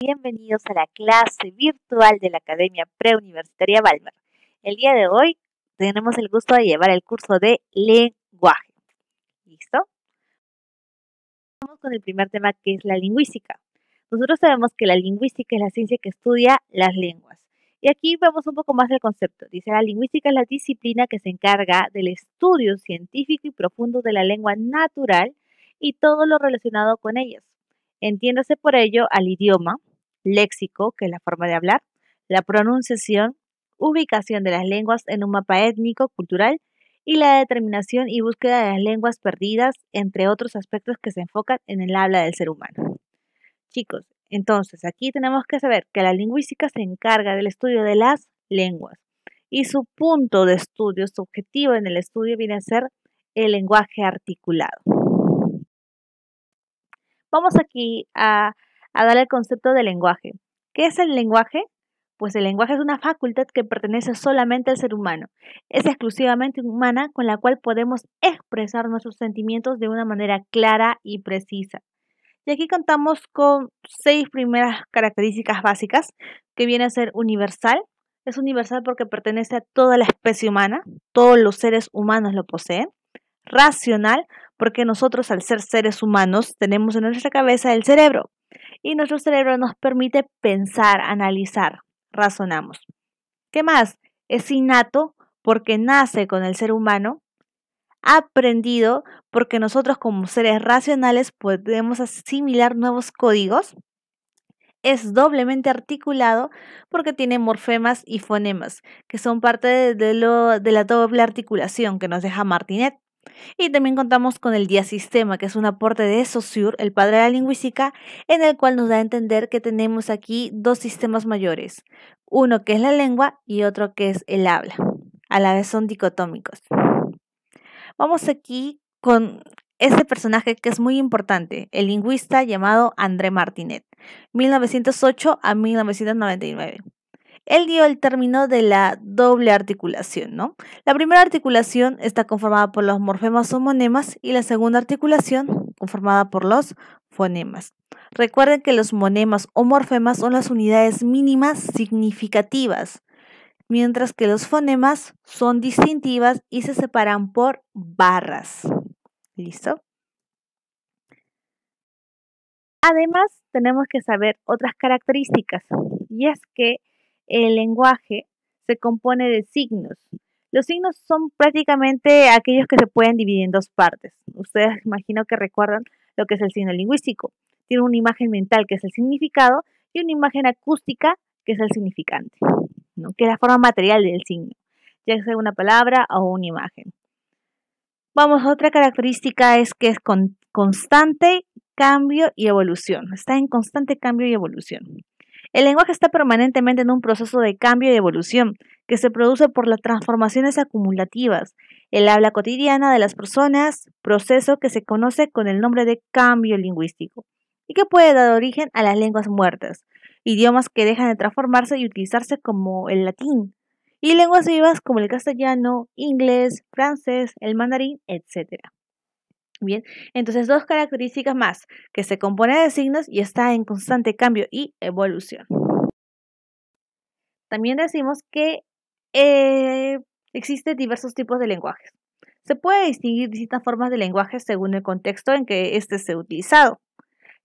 bienvenidos a la clase virtual de la Academia Preuniversitaria Balmer. El día de hoy tenemos el gusto de llevar el curso de lenguaje. ¿Listo? Vamos con el primer tema que es la lingüística. Nosotros sabemos que la lingüística es la ciencia que estudia las lenguas. Y aquí vemos un poco más del concepto. Dice, la lingüística es la disciplina que se encarga del estudio científico y profundo de la lengua natural y todo lo relacionado con ellas. Entiéndase por ello al idioma, léxico, que es la forma de hablar, la pronunciación, ubicación de las lenguas en un mapa étnico, cultural y la determinación y búsqueda de las lenguas perdidas, entre otros aspectos que se enfocan en el habla del ser humano. Chicos, entonces aquí tenemos que saber que la lingüística se encarga del estudio de las lenguas y su punto de estudio, su objetivo en el estudio viene a ser el lenguaje articulado. Vamos aquí a a dar el concepto de lenguaje. ¿Qué es el lenguaje? Pues el lenguaje es una facultad que pertenece solamente al ser humano. Es exclusivamente humana con la cual podemos expresar nuestros sentimientos de una manera clara y precisa. Y aquí contamos con seis primeras características básicas, que viene a ser universal. Es universal porque pertenece a toda la especie humana, todos los seres humanos lo poseen. Racional, porque nosotros al ser seres humanos tenemos en nuestra cabeza el cerebro, y nuestro cerebro nos permite pensar, analizar, razonamos. ¿Qué más? Es innato porque nace con el ser humano, aprendido porque nosotros como seres racionales podemos asimilar nuevos códigos, es doblemente articulado porque tiene morfemas y fonemas, que son parte de, lo, de la doble articulación que nos deja Martinet. Y también contamos con el Día Sistema, que es un aporte de Saussure, el padre de la lingüística, en el cual nos da a entender que tenemos aquí dos sistemas mayores, uno que es la lengua y otro que es el habla. A la vez son dicotómicos. Vamos aquí con este personaje que es muy importante, el lingüista llamado André Martinet, 1908 a 1999. Él dio el término de la doble articulación, ¿no? La primera articulación está conformada por los morfemas o monemas y la segunda articulación conformada por los fonemas. Recuerden que los monemas o morfemas son las unidades mínimas significativas, mientras que los fonemas son distintivas y se separan por barras. ¿Listo? Además, tenemos que saber otras características, y es que el lenguaje se compone de signos. Los signos son prácticamente aquellos que se pueden dividir en dos partes. Ustedes imagino que recuerdan lo que es el signo lingüístico. Tiene una imagen mental que es el significado y una imagen acústica que es el significante, que es la forma material del signo, ya sea una palabra o una imagen. Vamos, otra característica es que es constante cambio y evolución. Está en constante cambio y evolución. El lenguaje está permanentemente en un proceso de cambio y evolución que se produce por las transformaciones acumulativas. El habla cotidiana de las personas, proceso que se conoce con el nombre de cambio lingüístico y que puede dar origen a las lenguas muertas, idiomas que dejan de transformarse y utilizarse como el latín, y lenguas vivas como el castellano, inglés, francés, el mandarín, etc. Bien, entonces dos características más, que se compone de signos y está en constante cambio y evolución. También decimos que eh, existen diversos tipos de lenguajes. Se puede distinguir distintas formas de lenguaje según el contexto en que éste sea utilizado,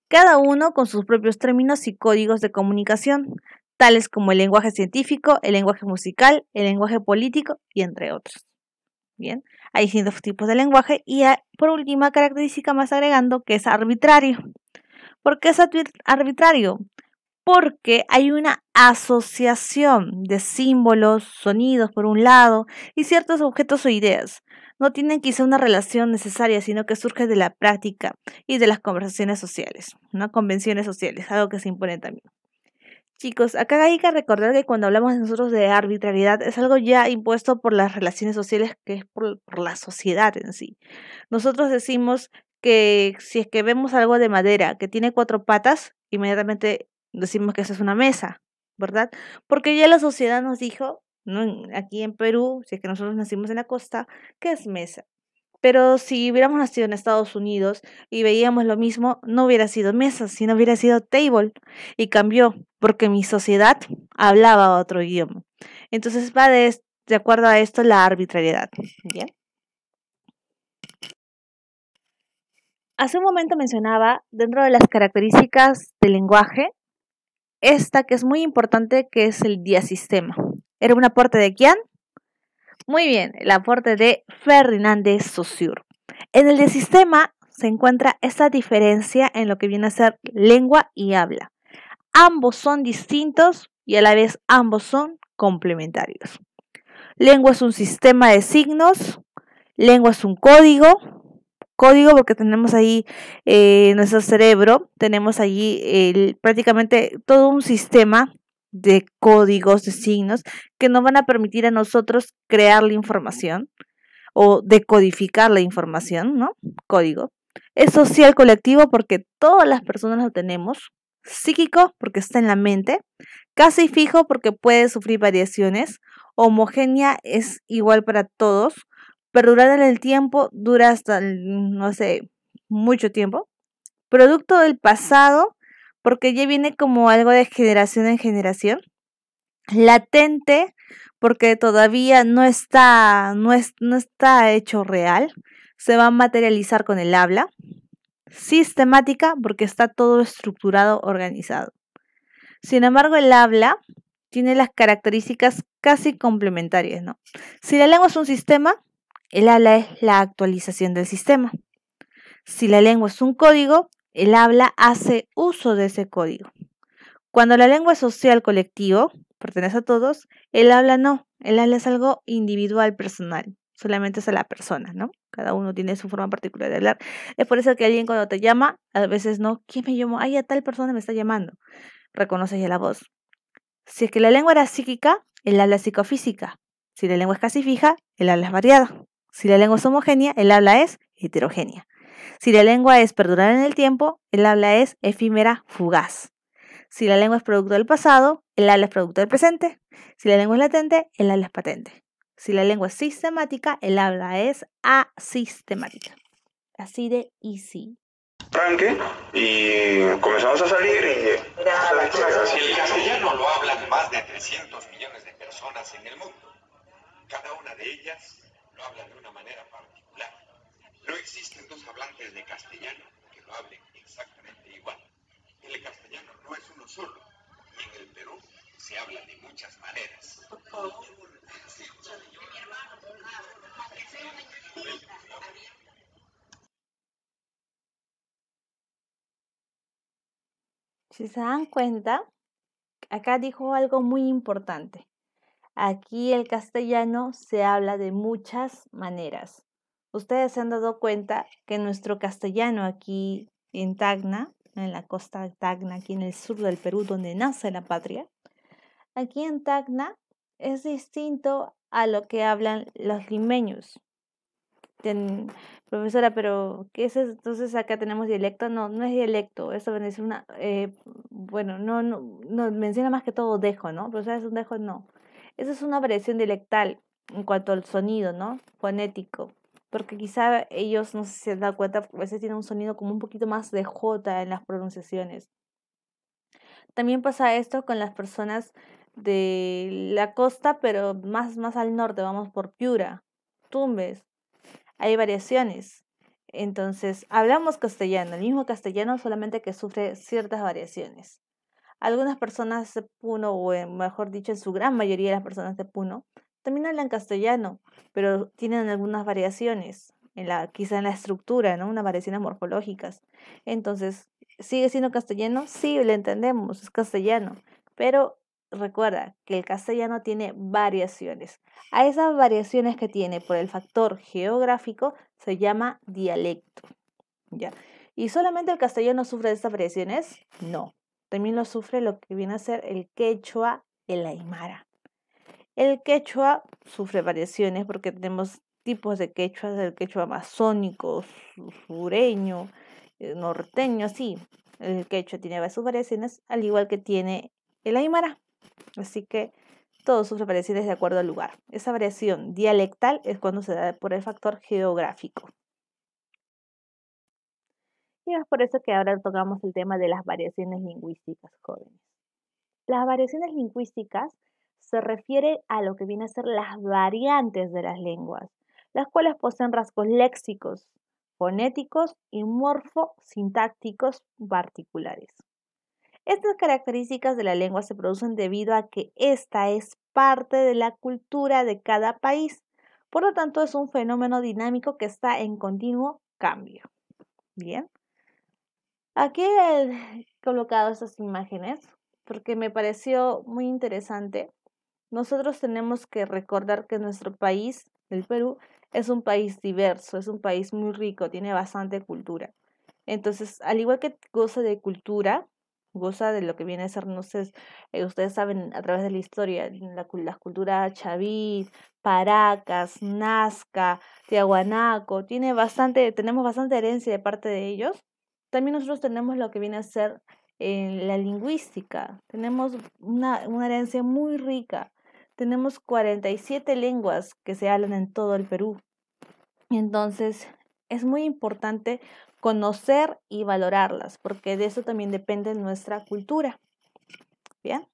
cada uno con sus propios términos y códigos de comunicación, tales como el lenguaje científico, el lenguaje musical, el lenguaje político y entre otros. Bien, hay distintos tipos de lenguaje y por última característica más agregando que es arbitrario. ¿Por qué es arbitrario? Porque hay una asociación de símbolos, sonidos por un lado y ciertos objetos o ideas. No tienen quizá una relación necesaria, sino que surge de la práctica y de las conversaciones sociales, ¿no? convenciones sociales, algo que se impone también. Chicos, acá hay que recordar que cuando hablamos nosotros de arbitrariedad es algo ya impuesto por las relaciones sociales, que es por, la sociedad en sí. Nosotros decimos que si es que vemos algo de madera que tiene cuatro patas, inmediatamente decimos que eso es una mesa, ¿verdad? Porque ya la sociedad nos dijo, ¿no? aquí en Perú, si es que nosotros nacimos en la costa, que es mesa. Pero si hubiéramos nacido en Estados Unidos y veíamos lo mismo, no hubiera sido mesa, sino hubiera sido table. Y cambió porque mi sociedad hablaba otro idioma. Entonces va de, acuerdo a esto la arbitrariedad. ¿Bien? Hace un momento mencionaba, dentro de las características del lenguaje, esta que es muy importante, que es el diasistema. ¿Era un aporte de quién? Muy bien, el aporte de Ferdinand de Saussure. En el diasistema se encuentra esta diferencia en lo que viene a ser lengua y habla ambos son distintos y a la vez ambos son complementarios. Lengua es un sistema de signos, lengua es un código, código porque tenemos ahí eh, nuestro cerebro, tenemos allí prácticamente todo un sistema de códigos, de signos, que nos van a permitir a nosotros crear la información o decodificar la información, ¿no? Código. Es social colectivo porque todas las personas lo tenemos, psíquico porque está en la mente, casi fijo porque puede sufrir variaciones, homogénea es igual para todos, perdurar en el tiempo dura hasta, no sé, mucho tiempo, producto del pasado porque ya viene como algo de generación en generación, latente porque todavía no está, no está hecho real, se va a materializar con el habla, sistemática porque está todo estructurado, organizado. Sin embargo, el habla tiene las características casi complementarias, ¿no? Si la lengua es un sistema, el habla es la actualización del sistema. Si la lengua es un código, el habla hace uso de ese código. Cuando la lengua es social colectivo, pertenece a todos, el habla no, el habla es algo individual, personal, solamente es a la persona, ¿no? Cada uno tiene su forma particular de hablar. Es por eso que alguien cuando te llama, a veces no, ¿quién me llamó? Ay, a tal persona me está llamando. Reconoces ya la voz. Si es que la lengua era psíquica, el habla es psicofísica. Si la lengua es casi fija, el habla es variada. Si la lengua es homogénea, el habla es heterogénea. Si la lengua es perdurar en el tiempo, el habla es efímera, fugaz. Si la lengua es producto del pasado, el habla es producto del presente. Si la lengua es latente, el habla es patente. Si la lengua es sistemática, el habla es asistemática. Así de easy. Tranque, y comenzamos a salir. Y, el castellano lo hablan más de 300 millones de personas en el mundo. Cada una de ellas lo habla de una manera particular. No existen dos hablantes de castellano que lo hablen exactamente igual. El castellano no es uno solo, en el Perú se habla de muchas maneras. Si se dan cuenta, acá dijo algo muy importante. Aquí el castellano se habla de muchas maneras. Ustedes se han dado cuenta que nuestro castellano aquí en Tacna, en la costa de Tacna, aquí en el sur del Perú, donde nace la patria, aquí en Tacna es distinto a lo que hablan los limeños. profesora, pero ¿qué es eso? entonces acá tenemos dialecto? No, no es dialecto, eso es una, eh, bueno, no, no, no, menciona más que todo dejo, ¿no? Profesora, es un dejo, no. Esa es una variación dialectal en cuanto al sonido, ¿no? Fonético, porque quizá ellos, no sé si se dan cuenta, a veces tienen un sonido como un poquito más de J en las pronunciaciones. También pasa esto con las personas de la costa, pero más, más al norte, vamos por Piura, Tumbes. Hay variaciones. Entonces, hablamos castellano, el mismo castellano, solamente que sufre ciertas variaciones. Algunas personas de Puno, o eh, mejor dicho, en su gran mayoría de las personas de Puno, también hablan castellano, pero tienen algunas variaciones, en la, quizá en la estructura, ¿no? Unas variaciones morfológicas. Entonces, ¿sigue siendo castellano? Sí, lo entendemos, es castellano, pero recuerda que el castellano tiene variaciones. A esas variaciones que tiene por el factor geográfico se llama dialecto. ¿Ya? ¿Y solamente el castellano sufre de estas variaciones? No. También lo sufre lo que viene a ser el quechua, el aymara. El quechua sufre variaciones porque tenemos tipos de quechua, el quechua amazónico, sureño, eh, norteño, sí. El quechua tiene sus variaciones, al igual que tiene el aymara. Así que todos sus variaciones de acuerdo al lugar. Esa variación dialectal es cuando se da por el factor geográfico. Y es por eso que ahora tocamos el tema de las variaciones lingüísticas, jóvenes. Las variaciones lingüísticas se refieren a lo que vienen a ser las variantes de las lenguas, las cuales poseen rasgos léxicos, fonéticos y morfosintácticos particulares. Estas características de la lengua se producen debido a que esta es parte de la cultura de cada país. Por lo tanto, es un fenómeno dinámico que está en continuo cambio. Bien. Aquí he colocado estas imágenes porque me pareció muy interesante. Nosotros tenemos que recordar que nuestro país, el Perú, es un país diverso, es un país muy rico, tiene bastante cultura. Entonces, al igual que goza de cultura, goza de lo que viene a ser, no sé, eh, ustedes saben a través de la historia, la, las culturas chaví, Paracas, Nazca, Tiahuanaco, tiene bastante, tenemos bastante herencia de parte de ellos. También nosotros tenemos lo que viene a ser en eh, la lingüística, tenemos una, una herencia muy rica. Tenemos 47 lenguas que se hablan en todo el Perú. Entonces, es muy importante conocer y valorarlas, porque de eso también depende nuestra cultura. Bien.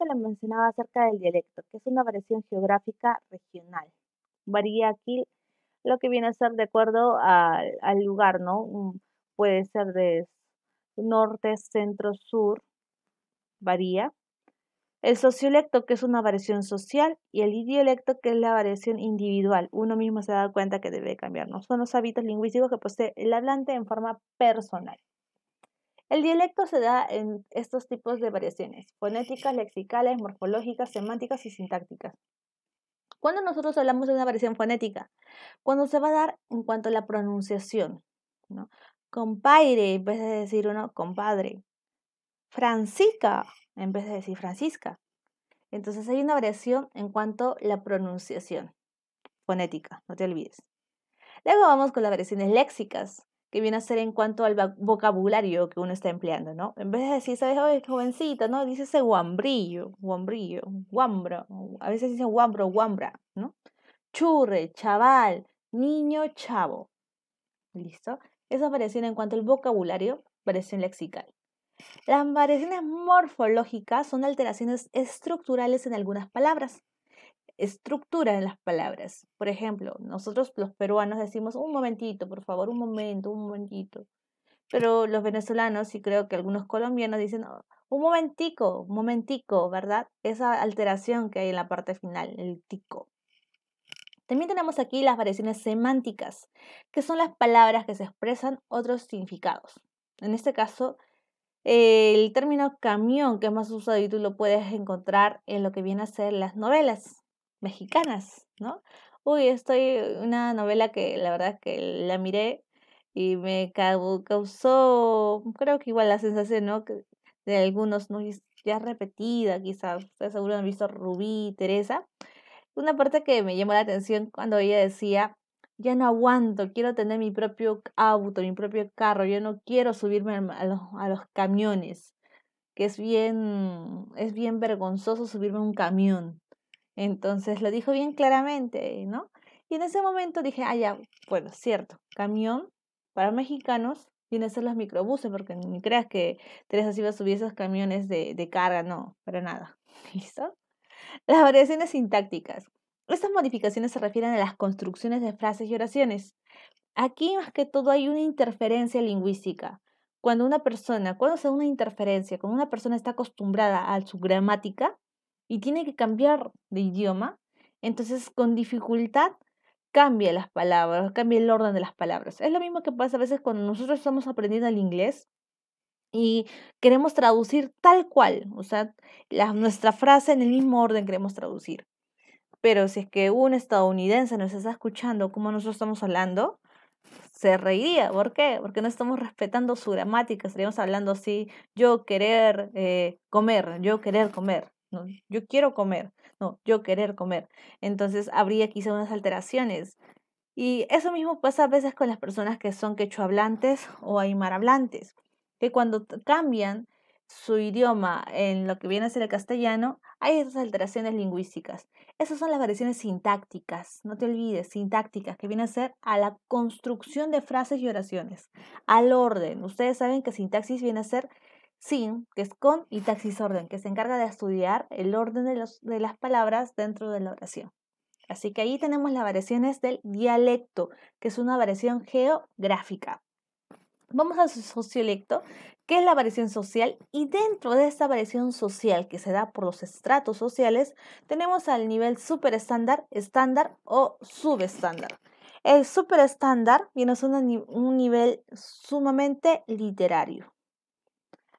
Le mencionaba acerca del dialecto, que es una variación geográfica regional. Varía aquí lo que viene a ser de acuerdo al lugar, ¿no? Mm, puede ser de norte, centro, sur, varía. El sociolecto, que es una variación social, y el idiolecto, que es la variación individual. Uno mismo se da cuenta que debe cambiarnos. Son los hábitos lingüísticos que posee el hablante en forma personal. El dialecto se da en estos tipos de variaciones, fonéticas, lexicales, morfológicas, semánticas y sintácticas. Cuando nosotros hablamos de una variación fonética, cuando se va a dar en cuanto a la pronunciación, ¿no? Compaire, en vez de decir uno, compadre. Francisca, en vez de decir Francisca. Entonces hay una variación en cuanto a la pronunciación fonética, no te olvides. Luego vamos con las variaciones léxicas, que viene a ser en cuanto al vocabulario que uno está empleando, ¿no? En vez de decir, ¿sabes? jovencita, ¿no? Dice ese guambrillo, guambrillo, guambro. A veces dice guambro, guambra, ¿no? Churre, chaval, niño, chavo. ¿Listo? Esa variación en cuanto al vocabulario, variación lexical. Las variaciones morfológicas son alteraciones estructurales en algunas palabras. Estructura en las palabras. Por ejemplo, nosotros los peruanos decimos un momentito, por favor, un momento, un momentito. Pero los venezolanos y creo que algunos colombianos dicen oh, un momentico, un momentico, ¿verdad? Esa alteración que hay en la parte final, el tico. También tenemos aquí las variaciones semánticas, que son las palabras que se expresan otros significados. En este caso, el término camión que es más usado y tú lo puedes encontrar en lo que viene a ser las novelas mexicanas, ¿no? Uy, estoy una novela que la verdad que la miré y me causó, creo que igual la sensación, ¿no? De algunos, ¿no? ya repetida quizás, ustedes seguro han visto Rubí, Teresa. Una parte que me llamó la atención cuando ella decía ya no aguanto, quiero tener mi propio auto, mi propio carro, yo no quiero subirme a los, camiones, que es bien, es bien vergonzoso subirme a un camión. Entonces lo dijo bien claramente, ¿no? Y en ese momento dije, ah, ya, bueno, cierto, camión para mexicanos viene a ser los microbuses, porque ni creas que Teresa iba a subir esos camiones de, de carga, no, para nada. ¿Listo? Las variaciones sintácticas. Estas modificaciones se refieren a las construcciones de frases y oraciones. Aquí más que todo hay una interferencia lingüística. Cuando una persona, cuando se una interferencia, cuando una persona está acostumbrada a su gramática y tiene que cambiar de idioma, entonces con dificultad cambia las palabras, cambia el orden de las palabras. Es lo mismo que pasa a veces cuando nosotros estamos aprendiendo el inglés y queremos traducir tal cual, o sea, nuestra frase en el mismo orden queremos traducir. Pero si es que un estadounidense nos está escuchando como nosotros estamos hablando, se reiría. ¿Por qué? Porque no estamos respetando su gramática. Estaríamos hablando así, yo querer eh, comer, yo querer comer. yo quiero comer, no, yo querer comer. Entonces habría quizá unas alteraciones. Y eso mismo pasa a veces con las personas que son quechua o aimarablantes que cuando cambian su idioma en lo que viene a ser el castellano, hay esas alteraciones lingüísticas. Esas son las variaciones sintácticas, no te olvides, sintácticas, que viene a ser a la construcción de frases y oraciones, al orden. Ustedes saben que sintaxis viene a ser sin, que es con, y taxis orden, que se encarga de estudiar el orden de las palabras dentro de la oración. Así que ahí tenemos las variaciones del dialecto, que es una variación geográfica. Vamos al sociolecto, que es la variación social, y dentro de esta variación social que se da por los estratos sociales, tenemos al nivel superestándar, estándar o subestándar. El superestándar viene a ser un nivel sumamente literario.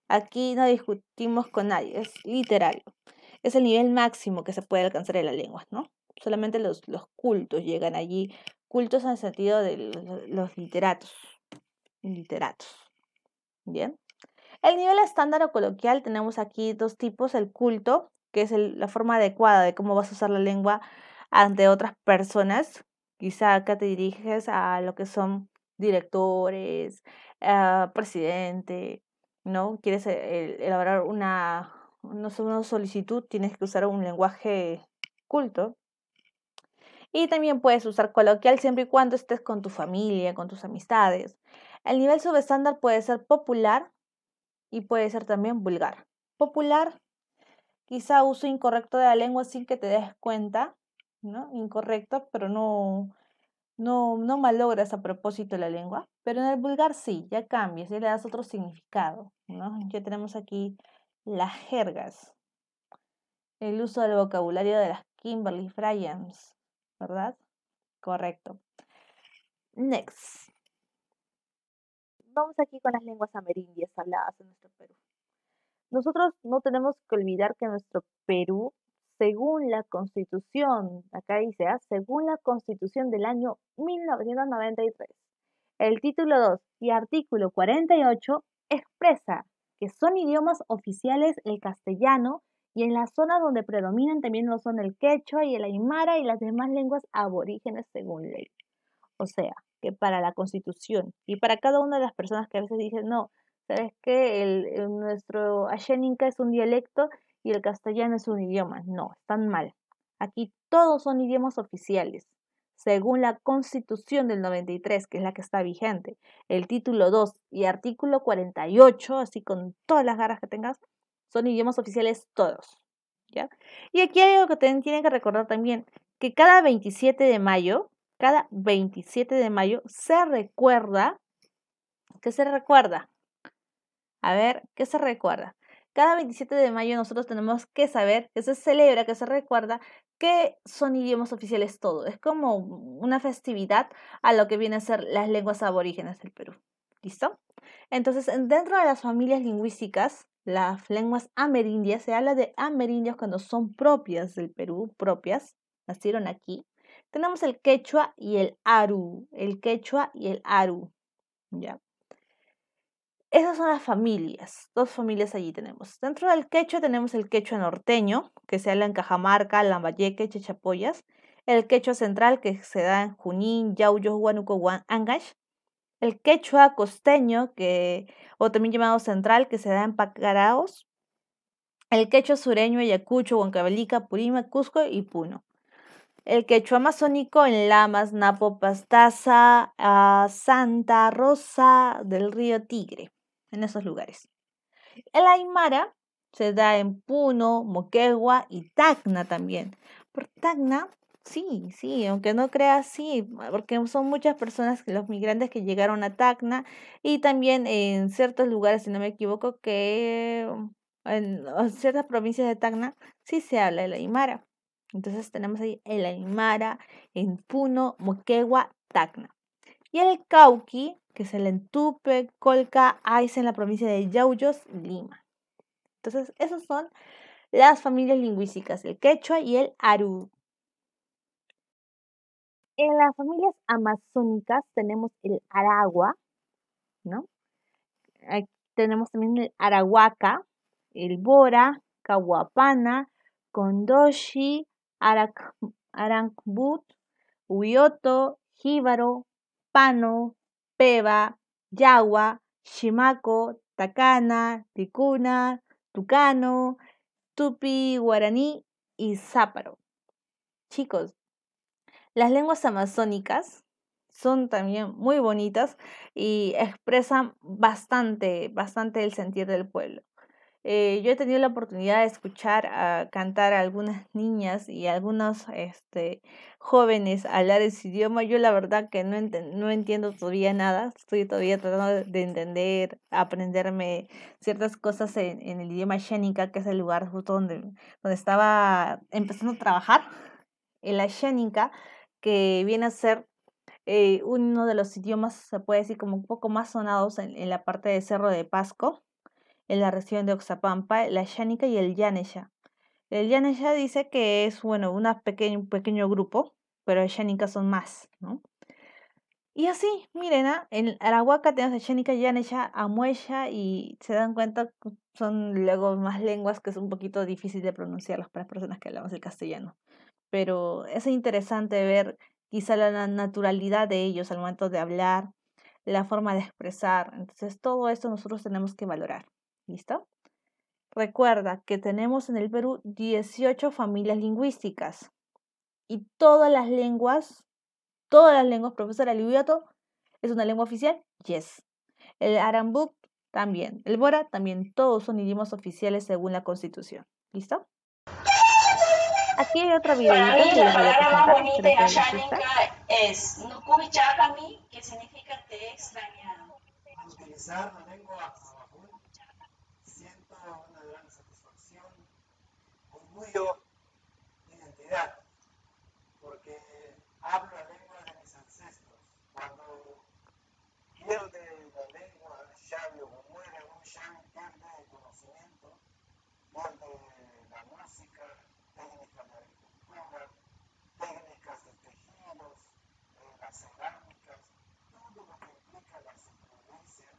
Aquí no discutimos con nadie, es literario. Es el nivel máximo que se puede alcanzar en la lengua, ¿no? Solamente los, cultos llegan allí, cultos en el sentido de los literatos, literatos. Bien. El nivel estándar o coloquial, tenemos aquí dos tipos, el culto, que es la forma adecuada de cómo vas a usar la lengua ante otras personas. Quizá acá te diriges a lo que son directores, ah, presidente, ¿no? Quieres eh, elaborar una, una solicitud, tienes que usar un lenguaje culto. Y también puedes usar coloquial siempre y cuando estés con tu familia, con tus amistades. El nivel subestándar puede ser popular y puede ser también vulgar. Popular, quizá uso incorrecto de la lengua sin que te des cuenta, ¿no? Incorrecto, pero no, no, malogras a propósito la lengua. Pero en el vulgar sí, ya cambias, y le das otro significado, ¿no? Ya tenemos aquí las jergas, el uso del vocabulario de las Kimberly Bryans, ¿verdad? Correcto. Next vamos aquí con las lenguas amerindias habladas en nuestro Perú. Nosotros no tenemos que olvidar que nuestro Perú, según la constitución, acá dice, ¿ah? según la constitución del año 1993, el título 2 y artículo 48 expresa que son idiomas oficiales el castellano y en la zona donde predominan también lo son el quechua y el aymara y las demás lenguas aborígenes según ley. O sea, que para la constitución y para cada una de las personas que a veces dicen, no, sabes que el, nuestro Asheninka es un dialecto y el castellano es un idioma. No, están mal. Aquí todos son idiomas oficiales. Según la Constitución del 93, que es la que está vigente, el título 2 y artículo 48, así con todas las garras que tengas, son idiomas oficiales todos. ¿ya? Y aquí hay algo que tienen que recordar también, que cada 27 de mayo cada 27 de mayo se recuerda, ¿qué se recuerda? A ver, ¿qué se recuerda? Cada 27 de mayo nosotros tenemos que saber que se celebra, que se recuerda, que son idiomas oficiales todo. Es como una festividad a lo que vienen a ser las lenguas aborígenes del Perú. ¿Listo? Entonces, dentro de las familias lingüísticas, las lenguas amerindias, se habla de amerindios cuando son propias del Perú, propias, nacieron aquí, tenemos el quechua y el aru, el quechua y el aru, ¿ya? Esas son las familias, dos familias allí tenemos. Dentro del quechua tenemos el quechua norteño, que se habla en Cajamarca, Lambayeque, Chechapoyas, el quechua central, que se da en Junín, Yauyo, Huanuco, Angash, el quechua costeño, que, o también llamado central, que se da en Pacaraos, el quechua sureño, Ayacucho, Huancavelica, Purima, Cusco y Puno el quechua amazónico en Lamas, Napo, Pastaza, ah, Santa Rosa del Río Tigre, en esos lugares. El aymara se da en Puno, Moquegua y Tacna también. Por Tacna, sí, sí, aunque no crea sí, porque son muchas personas, los migrantes que llegaron a Tacna y también en ciertos lugares, si no me equivoco, que en ciertas provincias de Tacna sí se habla el aymara. Entonces tenemos ahí el Aymara, en Puno, Moquegua, Tacna. Y el Cauqui, que es el Entupe, Colca, Aiza en la provincia de Yauyos, Lima. Entonces, esas son las familias lingüísticas, el quechua y el aru. En las familias amazónicas tenemos el aragua, ¿no? tenemos también el arahuaca, el bora, cahuapana, kondoshi, Arancbut, Uyoto, Jíbaro, Pano, Peba, Yagua, Shimaco, Takana, Ticuna, Tucano, Tupi, Guaraní y Záparo. Chicos, las lenguas amazónicas son también muy bonitas y expresan bastante, bastante el sentir del pueblo. Eh, yo he tenido la oportunidad de escuchar a ah, cantar a algunas niñas y algunos este, jóvenes hablar ese idioma. Yo la verdad que no, entiendo todavía nada. Estoy todavía tratando de entender, aprenderme ciertas cosas en, el idioma Xénica, que es el lugar justo donde, donde estaba empezando a trabajar. En la Xénica, que viene a ser eh, uno de los idiomas, se puede decir, como un poco más sonados en, en la parte de Cerro de Pasco en la región de Oxapampa, la Yánica y el Yanesha. El Yanesha dice que es, bueno, un pequeño grupo, pero el Yánica son más, ¿no? Y así, miren, ¿ah? en Arahuaca tenemos a Yánica, a muella y se dan cuenta que son luego más lenguas que es un poquito difícil de pronunciarlas para las personas que hablamos el castellano. Pero es interesante ver quizá la naturalidad de ellos al momento de hablar, la forma de expresar. Entonces todo esto nosotros tenemos que valorar. ¿Listo? Recuerda que tenemos en el Perú 18 familias lingüísticas y todas las lenguas, todas las lenguas, profesora Libiato, ¿es una lengua oficial? Yes. El Arambuk también, el Bora también, todos son idiomas oficiales según la Constitución. ¿Listo? Aquí hay otra video. Para mí la palabra más bonita es que significa te he extrañado. incluyo identidad, porque hablo la lengua de mis ancestros. Cuando pierde la lengua un o muere un sabio, pierde el conocimiento, pierde la música, técnicas de agricultura, técnicas de tejidos, de eh, las cerámicas, todo lo que implica la supervivencia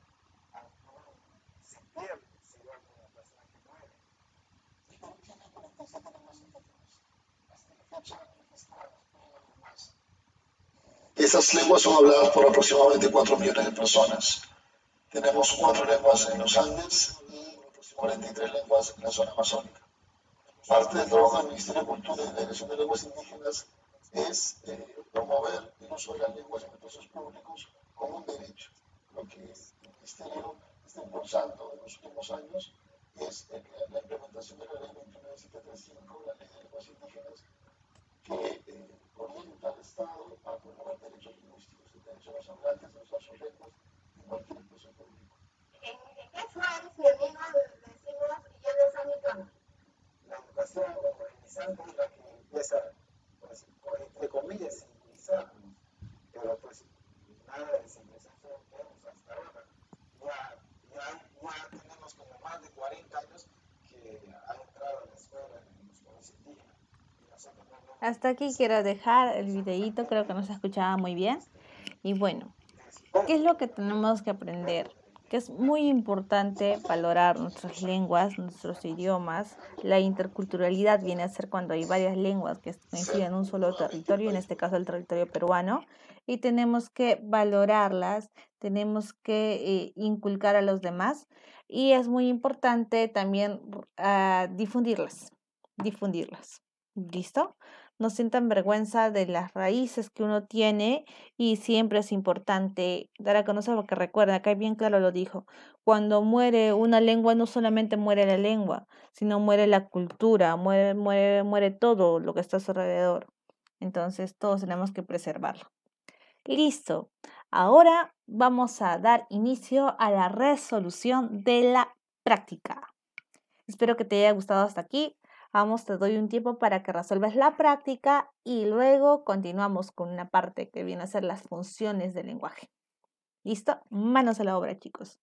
se pierde si va una persona que muere. Estas lenguas son habladas por aproximadamente 4 millones de personas. Tenemos 4 lenguas en los Andes y 43 lenguas en la zona amazónica. Parte del trabajo del Ministerio de Cultura y de la Dirección de Lenguas Indígenas es eh, promover el uso de las lenguas en espacios públicos como un derecho. Lo que el Ministerio está impulsando en los últimos años es eh, la implementación de la Ley 29735, la Ley de Lenguas Indígenas, que eh, al Estado a promover derechos lingüísticos derechos nacionales a usar sus lenguas en cualquier espacio público. ¿En, en qué fue, mi amigo, decimos, y ya no es mi La educación, organizando hasta aquí quiero dejar el videíto, creo que no se escuchaba muy bien. Y bueno, ¿qué es lo que tenemos que aprender? Que es muy importante valorar nuestras lenguas, nuestros idiomas. La interculturalidad viene a ser cuando hay varias lenguas que incluyen en un solo territorio, en este caso el territorio peruano, y tenemos que valorarlas, tenemos que eh, inculcar a los demás y es muy importante también ah, difundirlas, difundirlas. ¿Listo? No sientan vergüenza de las raíces que uno tiene y siempre es importante dar a conocer porque recuerda, acá bien claro lo dijo, cuando muere una lengua no solamente muere la lengua, sino muere la cultura, muere, muere, muere todo lo que está a su alrededor. Entonces todos tenemos que preservarlo. Listo. Ahora vamos a dar inicio a la resolución de la práctica. Espero que te haya gustado hasta aquí. Vamos, te doy un tiempo para que resuelvas la práctica y luego continuamos con una parte que viene a ser las funciones del lenguaje. ¿Listo? Manos a la obra, chicos.